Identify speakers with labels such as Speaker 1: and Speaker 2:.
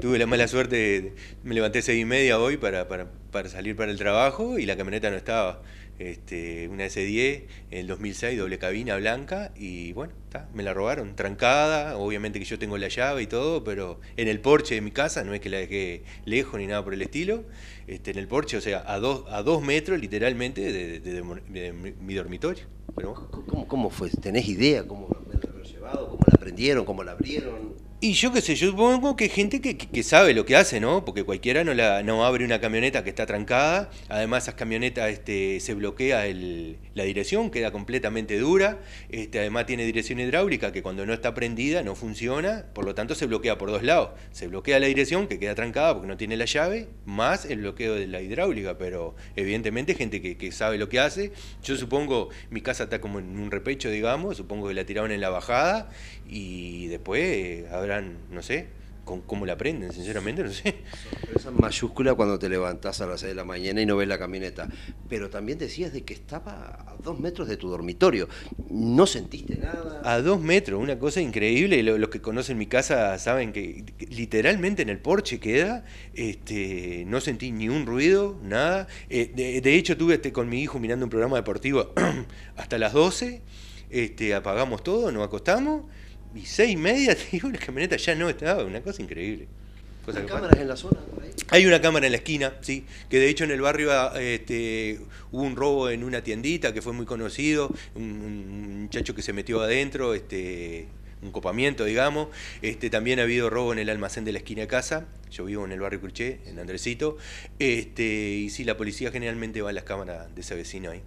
Speaker 1: Tuve la mala suerte, me levanté seis y media hoy para, salir para el trabajo y la camioneta no estaba. Este, una S10, en el 2006, doble cabina blanca y bueno, está me la robaron, trancada, obviamente que yo tengo la llave y todo, pero en el porche de mi casa, no es que la dejé lejos ni nada por el estilo, este, en el porche, o sea, a dos, a dos metros literalmente de, mi dormitorio. ¿Cómo, ¿Cómo, fue? ¿Tenés idea cómo la habrán llevado? ¿Cómo la prendieron? ¿Cómo la abrieron? Y yo qué sé, yo supongo que gente que, sabe lo que hace, ¿no? Porque cualquiera no, la, no abre una camioneta que está trancada. Además, esas camionetas este, se bloquea el, la dirección, queda completamente dura. Este, además, tiene dirección hidráulica que cuando no está prendida no funciona. Por lo tanto, se bloquea por dos lados. Se bloquea la dirección que queda trancada porque no tiene la llave, más el bloqueo de la hidráulica. Pero evidentemente, gente que, que sabe lo que hace. Yo supongo, mi casa está como en un repecho, digamos. Supongo que la tiraron en la bajada y después, a ver no sé, con cómo la aprenden, sinceramente, no sé. Sorpresa mayúscula cuando te levantás a las 6 de la mañana y no ves la camioneta. Pero también decías de que estaba a dos metros de tu dormitorio. ¿No sentiste nada? A dos metros, una cosa increíble. Los que conocen mi casa saben que literalmente en el porche queda. Este, no sentí ni un ruido, nada. Eh, de, hecho, tuve este, con mi hijo mirando un programa deportivo hasta las 12. Este, apagamos todo, nos acostamos y seis y media, te digo, la camioneta ya no estaba, una cosa increíble. ¿Hay cámaras en la zona? Hay una cámara en la esquina, sí, que de hecho en el barrio este, hubo un robo en una tiendita que fue muy conocido, un, muchacho que se metió adentro, este, un copamiento, digamos. Este, también ha habido robo en el almacén de la esquina de casa. Yo vivo en el barrio Cruché, en Andresito. Este, y sí, la policía generalmente va a las cámaras de ese vecino ahí.